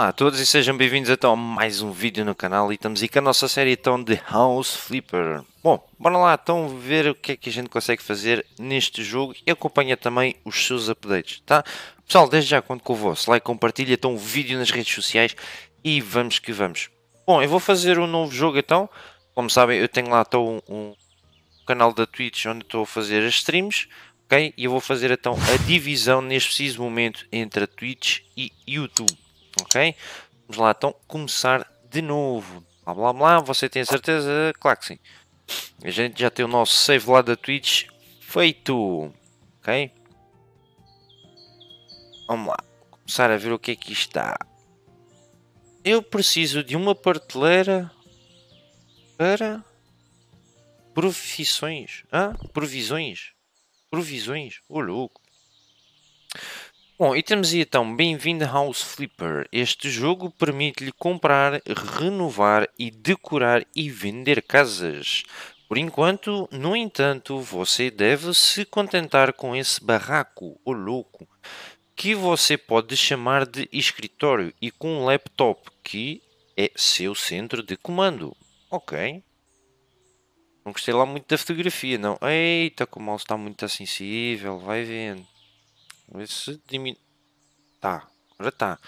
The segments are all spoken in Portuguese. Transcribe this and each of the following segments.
Olá a todos e sejam bem-vindos então a mais um vídeo no canal e estamos aqui com a nossa série então de House Flipper. Bom, bora lá então ver o que é que a gente consegue fazer neste jogo e acompanha também os seus updates, tá? Pessoal, desde já conto com o vosso like, compartilha então o vídeo nas redes sociais e vamos que vamos. Bom, eu vou fazer um novo jogo então, como sabem eu tenho lá então um, um canal da Twitch onde estou a fazer as streams, ok? E eu vou fazer então a divisão neste preciso momento entre a Twitch e YouTube. Ok? Vamos lá então começar de novo. Blá blá blá, você tem certeza? Claro que sim. A gente já tem o nosso save lá da Twitch feito. Ok? Vamos lá. Começar a ver o que é que está. Eu preciso de uma prateleira para profissões. Ah, provisões. Provisões. Ô oh, louco. Bom, e temos aí então bem-vindo House Flipper. Este jogo permite-lhe comprar, renovar e decorar e vender casas. Por enquanto, no entanto, você deve se contentar com esse barraco, o louco, que você pode chamar de escritório e com um laptop que é seu centro de comando. Ok. Não gostei lá muito da fotografia, não. Eita, como o mouse está muito sensível, vai vendo. Vamos ver se diminui. Tá, agora tá.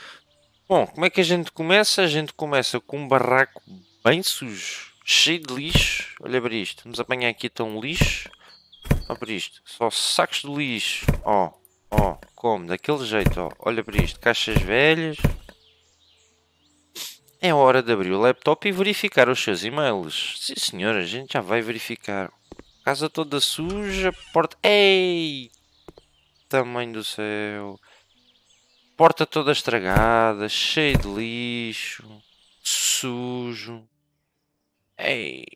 Bom, como é que a gente começa? A gente começa com um barraco bem sujo, cheio de lixo. Olha para isto, vamos apanhar aqui tão lixo. Olha para isto, só sacos de lixo. Ó, oh, ó, oh, como? Daquele jeito, ó. Oh. Olha para isto, caixas velhas. É hora de abrir o laptop e verificar os seus e-mails. Sim senhora, a gente já vai verificar. Casa toda suja, porta... Ei! tamanho do céu. Porta toda estragada, cheio de lixo, sujo. Ei.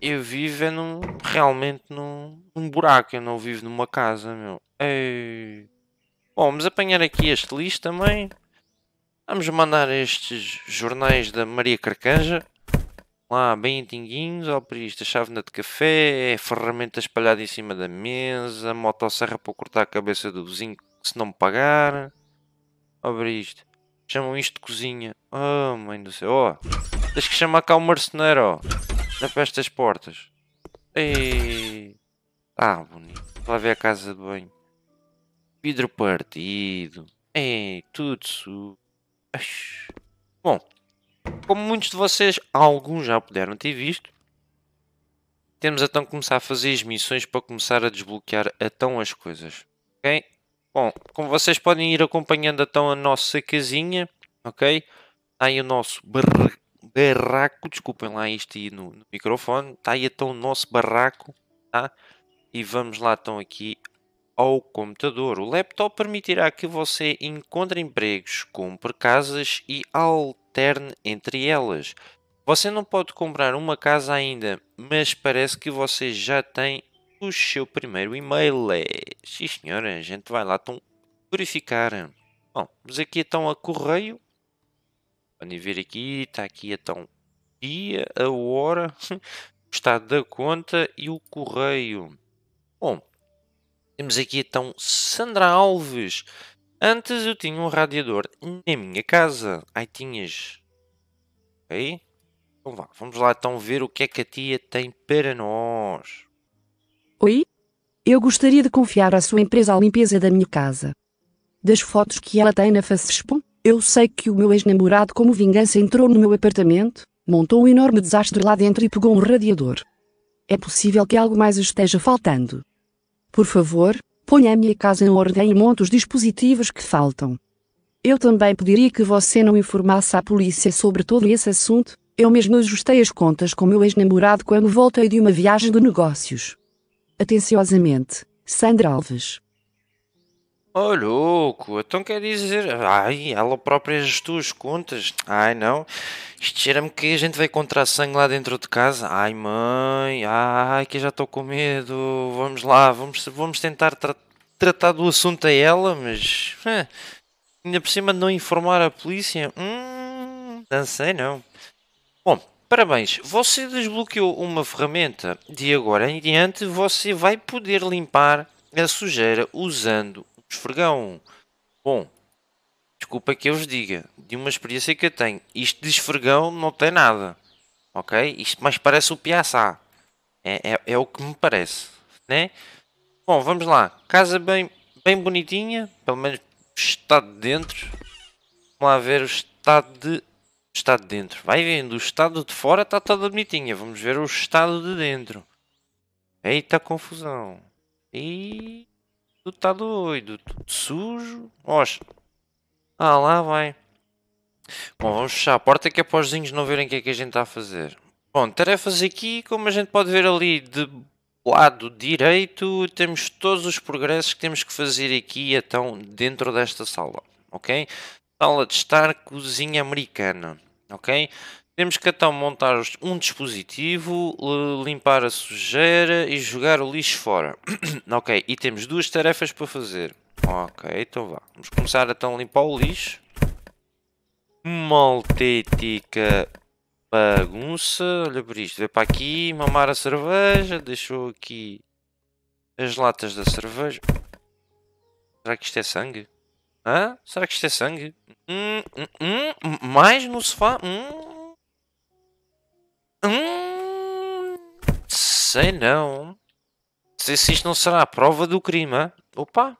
Eu vivo é num, realmente num, num buraco, eu não vivo numa casa, meu. Ei. Bom, vamos apanhar aqui este lixo também. Vamos mandar estes jornais da Maria Carcanja lá ah, bem tinguinhos, a chávena de café, é ferramenta espalhada em cima da mesa, motosserra para cortar a cabeça do vizinho se não me pagar. Abre isto. Chamam isto de cozinha. Oh, mãe do céu. Oh, tens que chamar cá o um marceneiro, oh. para estas portas. Ei. Ah, bonito. Lá ver a casa de banho. Vidro partido. Ei, tudo su... Bom, como muitos de vocês, alguns já puderam ter visto, temos então que começar a fazer as missões para começar a desbloquear então as coisas, ok? Bom, como vocês podem ir acompanhando então a nossa casinha, ok? Está aí o nosso bar barraco, desculpem lá isto aí no, no microfone, está aí então o nosso barraco, tá? E vamos lá então aqui ao computador. O laptop permitirá que você encontre empregos, compre casas e alter alterne entre elas. Você não pode comprar uma casa ainda, mas parece que você já tem o seu primeiro e-mail. É... Sim senhora, a gente vai lá então verificar. Bom, mas aqui então a correio. Podem ver aqui, está aqui então dia, a hora, o estado da conta e o correio. Bom, temos aqui então Sandra Alves. Antes eu tinha um radiador na minha casa. Aí tinhas. Aí? Então vá, vamos lá então ver o que é que a tia tem para nós. Oi? Eu gostaria de confiar a sua empresa a limpeza da minha casa. Das fotos que ela tem na Facespo, eu sei que o meu ex-namorado, como vingança, entrou no meu apartamento, montou um enorme desastre lá dentro e pegou um radiador. É possível que algo mais esteja faltando. Por favor, ponha a minha casa em ordem e monte os dispositivos que faltam. Eu também pediria que você não informasse à polícia sobre todo esse assunto, eu mesmo ajustei as contas com meu ex-namorado quando voltei de uma viagem de negócios. Atenciosamente, Sandra Alves. Oh, louco, então quer dizer, ai, ela própria gestou as contas. Ai, não, isto cheira-me que a gente vai encontrar sangue lá dentro de casa. Ai, mãe, ai, que eu já estou com medo. Vamos lá, vamos, vamos tentar tra tratar do assunto a ela, mas ainda por cima de não informar a polícia. Hum, não sei, não. Bom, parabéns, você desbloqueou uma ferramenta. De agora em diante, você vai poder limpar a sujeira usando esfregão. Bom, desculpa que eu vos diga, de uma experiência que eu tenho, isto de esfregão não tem nada. Ok? Isto mais parece o Piaçá. É, é, é o que me parece. Né? Bom, vamos lá. Casa bem, bem bonitinha. Pelo menos estado de dentro. Vamos lá ver o estado de estado de dentro. Vai vendo, o estado de fora está toda bonitinha. Vamos ver o estado de dentro. Eita confusão. E Tu tá doido, tudo tá sujo. Oxe. Ah, lá vai. Bom, vamos fechar a porta que é para os vizinhos não verem o que é que a gente está a fazer. Bom, tarefas aqui, como a gente pode ver ali de lado direito, temos todos os progressos que temos que fazer aqui, então, dentro desta sala, ok? Sala de estar, cozinha americana, ok? Temos que então montar um dispositivo, eh, limpar a sujeira e jogar o lixo fora. ok, e temos duas tarefas para fazer. Ok, então vá. Vamos começar então a limpar o lixo. Maltética bagunça. Olha por isto. Vê para aqui, mamar a cerveja. Deixou aqui as latas da cerveja. Será que isto é sangue? Hã? Será que isto é sangue? Hum, hum, hum. hum mais no sofá? Hum, Sei não. Sei se isto não será a prova do crime. Opa!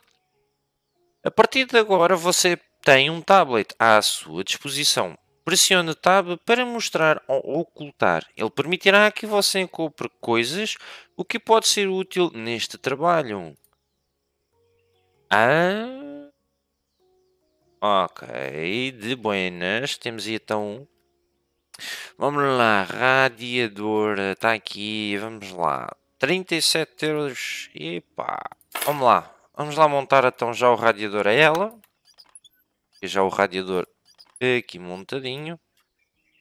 A partir de agora você tem um tablet à sua disposição. Pressione Tab para mostrar ou ocultar. Ele permitirá que você compre coisas, o que pode ser útil neste trabalho. Ah... Ok, de buenas. Temos aí então Vamos lá, radiador, está eh, aqui, vamos lá. 37 euros, epá. Vamos lá, vamos lá montar então já o radiador a ela. E já o radiador aqui montadinho.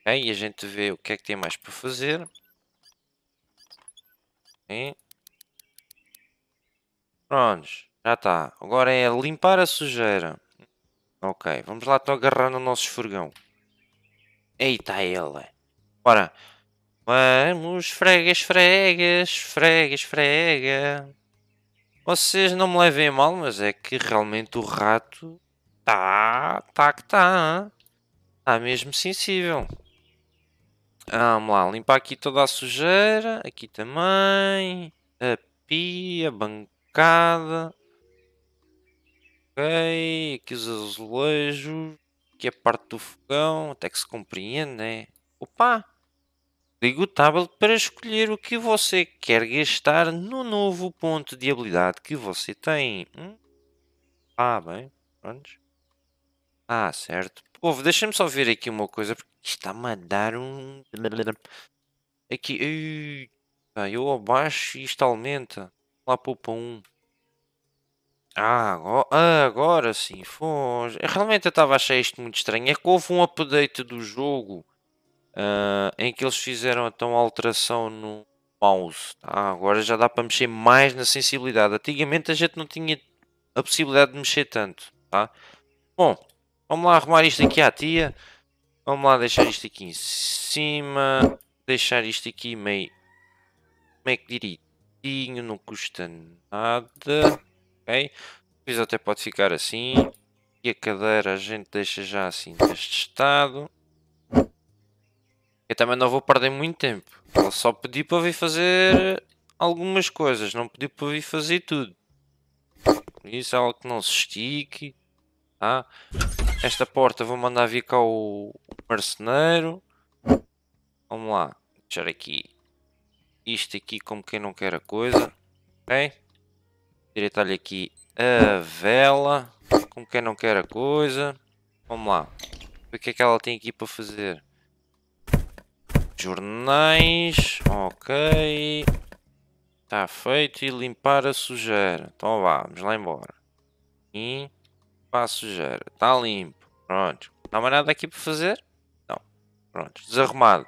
Okay, e a gente vê o que é que tem mais para fazer. Okay. Prontos, já está. Agora é limpar a sujeira. Ok, vamos lá então agarrar no nosso esfregão. Eita ela. Bora. Vamos, fregas, fregas, fregas, frega. Vocês não me levem a mal, mas é que realmente o rato tá, tá que tá. Tá mesmo sensível. Ah, vamos lá, limpar aqui toda a sujeira. Aqui também. A pia, a bancada. Ok, aqui os azulejos que é parte do fogão, até que se compreende, né? Opa! Ligo o tablet para escolher o que você quer gastar no novo ponto de habilidade que você tem. Hum? Ah, bem, pronto. Ah, certo. Povo, deixa-me só ver aqui uma coisa, porque está-me a dar um... Aqui, eu abaixo e isto aumenta. Lá poupa um. Ah, agora, agora sim, foi. Realmente eu estava a achar isto muito estranho. É que houve um update do jogo ah, em que eles fizeram então alteração no mouse. Ah, agora já dá para mexer mais na sensibilidade. Antigamente a gente não tinha a possibilidade de mexer tanto. Tá? Bom, vamos lá arrumar isto aqui à tia. Vamos lá deixar isto aqui em cima. Deixar isto aqui meio, meio que direitinho, não custa nada ok? Depois até pode ficar assim. E a cadeira a gente deixa já assim, deste estado. Eu também não vou perder muito tempo. Eu só pedi para vir fazer algumas coisas, não pedi para vir fazer tudo. Isso é algo que não se estique. Tá? Esta porta vou mandar vir cá o marceneiro. Vamos lá, deixar aqui isto aqui como quem não quer a coisa. Ok? Direitar-lhe aqui a vela. Com quem não quer a coisa. Vamos lá. O que é que ela tem aqui para fazer? Jornais. Ok. Está feito. E limpar a sujeira. Então vá, vamos lá embora. E para a sujeira. Está limpo. Pronto. Não há mais nada aqui para fazer? Não. Pronto. Desarrumado.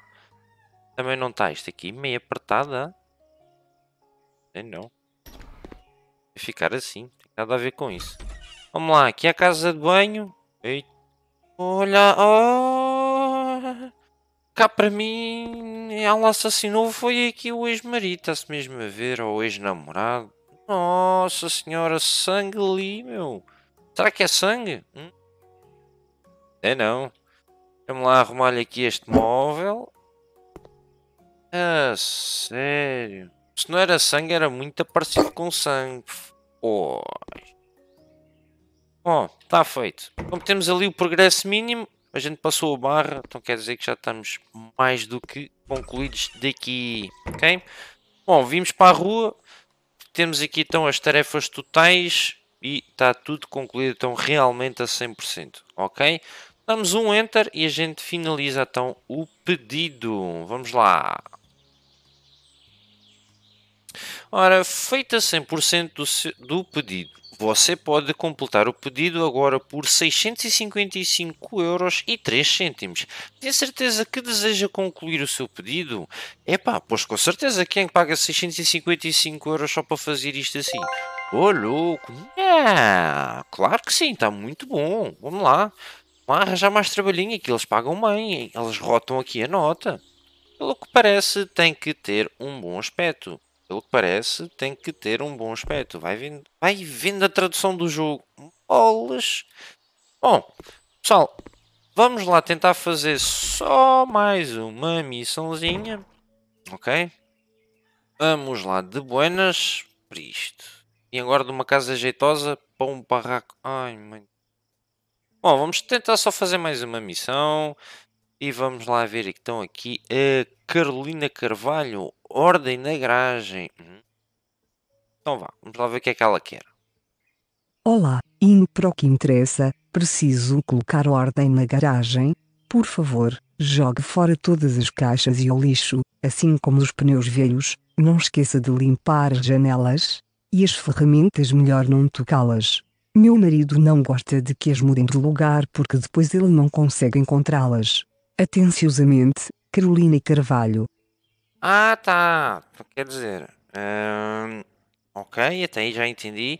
Também não está isto aqui meio apertada. não ficar assim. Tem nada a ver com isso. Vamos lá, aqui é a casa de banho. Eita. Olha, oh, cá para mim, ela assassinou, foi aqui o ex-marido, está-se mesmo a ver, ou o ex-namorado. Nossa senhora, sangue ali, meu. Será que é sangue? Hum? É não. Vamos lá arrumar-lhe aqui este móvel. Ah, sério. Se não era sangue, era muito parecido com sangue. Oh. Bom, está feito. Como temos ali o progresso mínimo, a gente passou a barra, então quer dizer que já estamos mais do que concluídos daqui, ok? Bom, vimos para a rua, temos aqui então as tarefas totais e está tudo concluído então realmente a 100%, ok? Damos um Enter e a gente finaliza então o pedido. Vamos lá. Ora, feita 100% do, do pedido, você pode completar o pedido agora por 655 euros e cêntimos. Tem certeza que deseja concluir o seu pedido? Epá, pois com certeza quem paga 655 euros só para fazer isto assim? Ô oh, louco! Ah, claro que sim, está muito bom. Vamos lá. Vamos arranjar mais trabalhinho que eles pagam bem, eles rotam aqui a nota. Pelo que parece, tem que ter um bom aspecto pelo que parece, tem que ter um bom aspecto. Vai vindo, vai vindo a tradução do jogo. Olas. Bom, pessoal, vamos lá tentar fazer só mais uma missãozinha. Ok? Vamos lá, de buenas para isto. E agora de uma casa jeitosa para um barraco. Ai, mãe. Bom, vamos tentar só fazer mais uma missão. E vamos lá ver que estão aqui a Carolina Carvalho. Ordem na garagem. Uhum. Então vá, vamos lá ver o que é que ela quer. Olá, indo para o que interessa, preciso colocar ordem na garagem. Por favor, jogue fora todas as caixas e o lixo, assim como os pneus velhos, não esqueça de limpar as janelas. E as ferramentas melhor não tocá-las. Meu marido não gosta de que as mudem de lugar porque depois ele não consegue encontrá-las. Atenciosamente, Carolina Carvalho. Ah, tá. tá. Quer dizer, eh, ok, até aí já entendi.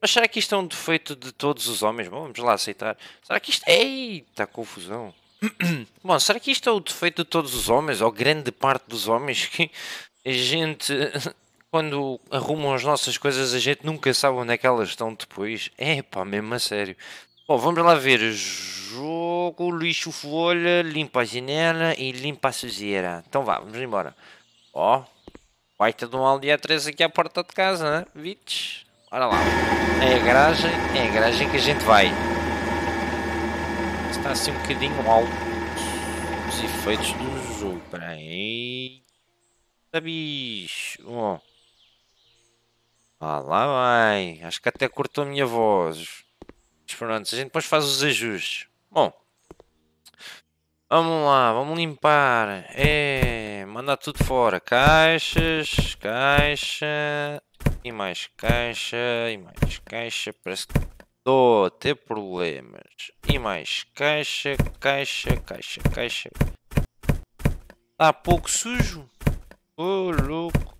Mas será que isto é um defeito de todos os homens? Bom, vamos lá aceitar. Será que isto. Eita, confusão. Bom, será que isto é o defeito de todos os homens, ou grande parte dos homens, que a gente, quando arrumam as nossas coisas, a gente nunca sabe onde é que elas estão depois? É pá, mesmo a sério. Bom, vamos lá ver. Jogo, lixo, folha, limpa a janela e limpa a sujeira. Então vá, vamos embora. Ó, oh, vai ter de um dia 3 aqui à porta de casa, né? Vites. Olha lá. É a garagem, é a garagem que a gente vai. Está assim um bocadinho alto. Os efeitos do jogo. Espera aí. Bicho. Oh. Ah, lá vai. Acho que até cortou a minha voz. Mas pronto, a gente depois faz os ajustes. Bom, Vamos lá, vamos limpar. É, mandar tudo fora. Caixas, caixa e mais caixa e mais caixa. Parece que estou a ter problemas. E mais caixa, caixa, caixa, caixa. Está pouco sujo. Ô oh, louco.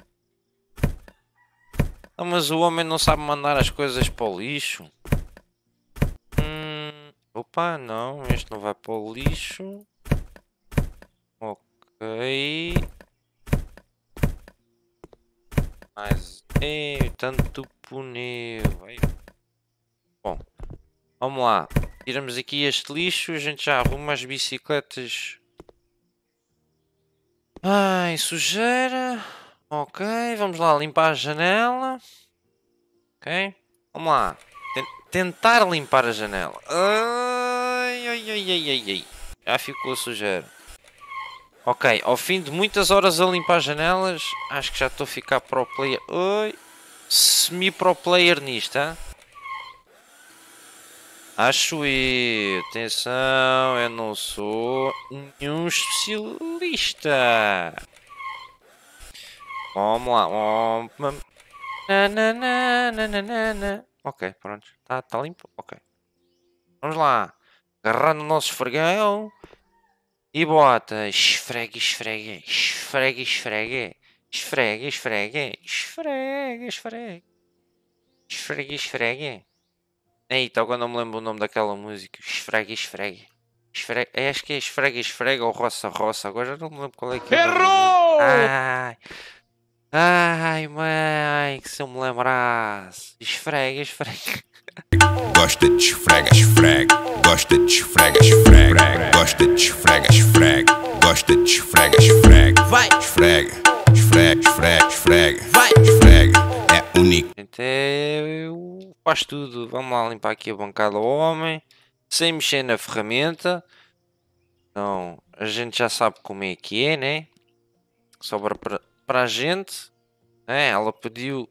Ah, mas o homem não sabe mandar as coisas para o lixo. Hum, opa, não, este não vai para o lixo. Ok. Mais. E, tanto aí Bom. Vamos lá. Tiramos aqui este lixo. A gente já arruma as bicicletas. Ai, sujeira. Ok, vamos lá limpar a janela. Ok, vamos lá. Tentar limpar a janela. Ai, ai, ai, ai, ai, ai. Já ficou sujeira. Ok, ao fim de muitas horas a limpar janelas, acho que já estou a ficar pro player. Oi, semi-pro player nisto, hein? Acho eu. Atenção, eu não sou nenhum especialista. Vamos lá. Ok, pronto. Está tá limpo? Ok. Vamos lá. Agarrar no nosso fregão. E bota, esfregue, esfregue, esfregue, esfregue, esfregue, esfregue, esfregue, esfregue, esfregue, esfregue. Eita, tá, agora não me lembro o nome daquela música. Esfregue, esfregue. Esfregue, é, acho que é esfregue, esfregue ou roça, roça. Agora já não me lembro qual é que é. Errou! Ai, ai, mãe, que se eu me lembrasse. Esfregue, esfregue. Gosta de fregas, frega. Gosta de fregas, frega. Gosta de fregas, frega. Gosta de fregas, frega. Vai. Esfrega, esfrega, esfrega, esfrega. Vai. Esfrega, é único. Então eu faz tudo. Vamos lá limpar aqui a bancada ao homem. Sem mexer na ferramenta. Então, a gente já sabe como é que é, né? Sobra para a gente. né ela pediu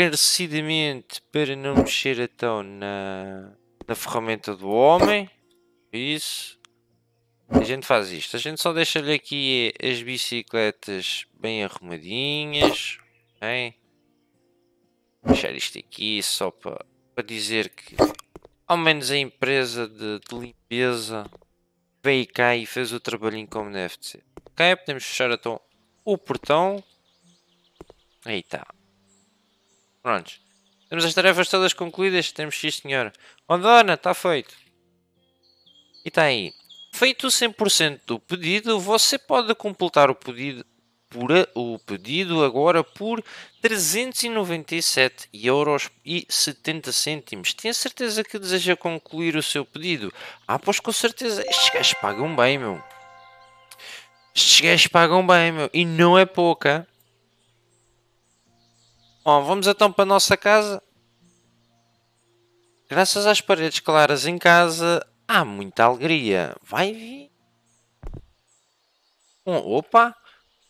encarecidamente para não mexer então na, na ferramenta do homem. Isso. A gente faz isto. A gente só deixa-lhe aqui as bicicletas bem arrumadinhas. Hein? Deixar isto aqui só para, para dizer que ao menos a empresa de, de limpeza veio cá e fez o trabalhinho como deve ser. Ok, podemos fechar então o portão. Aí está. Prontos. Temos as tarefas todas concluídas. Temos sim, senhora. Oh, dona, está feito. E está aí. Feito 100% do pedido, você pode completar o pedido, por, o pedido agora por 397 euros e 70 cêntimos. Tenho certeza que deseja concluir o seu pedido? Ah, pois com certeza. Estes gajos pagam bem, meu. Estes gajos pagam bem, meu. E não é pouca. Bom, vamos então para a nossa casa. Graças às paredes claras em casa, há muita alegria. Vai vir. Bom, opa!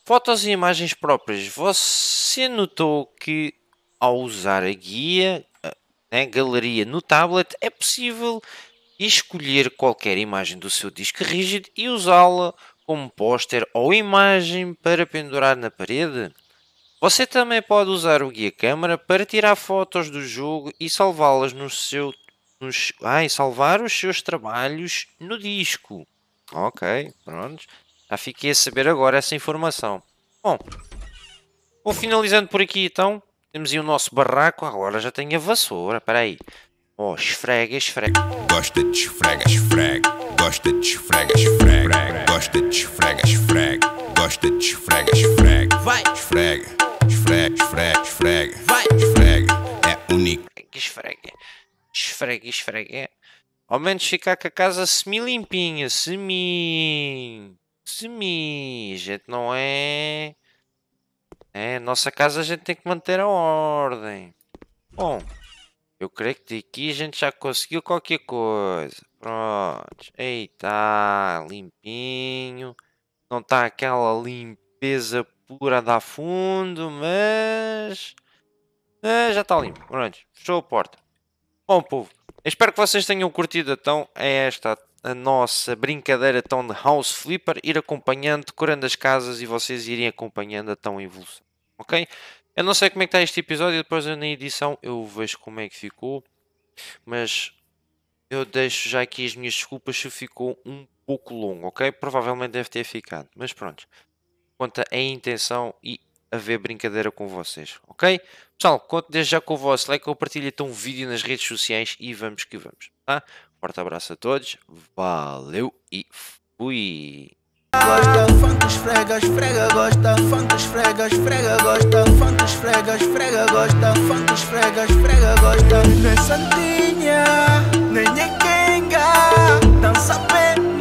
Fotos e imagens próprias. Você notou que ao usar a guia, né, galeria no tablet, é possível escolher qualquer imagem do seu disco rígido e usá-la como póster ou imagem para pendurar na parede? Você também pode usar o guia câmara para tirar fotos do jogo e salvá-las no seu nos, ai, salvar os seus trabalhos no disco. Ok, pronto. Já fiquei a saber agora essa informação. Bom, vou finalizando por aqui então. Temos aí o nosso barraco. Agora já tenho a vassoura. Espera aí. Oh, esfrega, esfrega. Gosta de esfrega, esfrega. Gosta de esfrega, esfrega. Gosta de esfrega, esfrega. Gosta de esfrega, esfrega. Vai! Esfrega esfregue, esfregue, esfregue. Vai! esfregue. É único. Esfregue, esfrega, esfrega. Ao menos ficar com a casa semi-limpinha. Semi. Semi. Gente, não é. É, nossa casa a gente tem que manter a ordem. Bom, eu creio que daqui a gente já conseguiu qualquer coisa. Pronto. Eita, limpinho. Não está aquela limpeza por andar fundo, mas... já está limpo. Pronto, fechou a porta. Bom, povo, espero que vocês tenham curtido então é esta a nossa brincadeira tão de House Flipper, ir acompanhando, decorando as casas e vocês irem acompanhando a tão evolução, ok? Eu não sei como é que está este episódio, depois na edição eu vejo como é que ficou, mas eu deixo já aqui as minhas desculpas se ficou um pouco longo, ok? Provavelmente deve ter ficado, mas pronto conta a intenção e haver brincadeira com vocês, ok? Pessoal, conto desde já com o vosso like, compartilha então o vídeo nas redes sociais e vamos que vamos, tá? Forte abraço a todos, valeu e fui! Gosta, fregas, frega, gosta, fregas, frega, gosta, fregas, frega, gosta, fregas, frega, gosta. santinha, nem é quenga, dança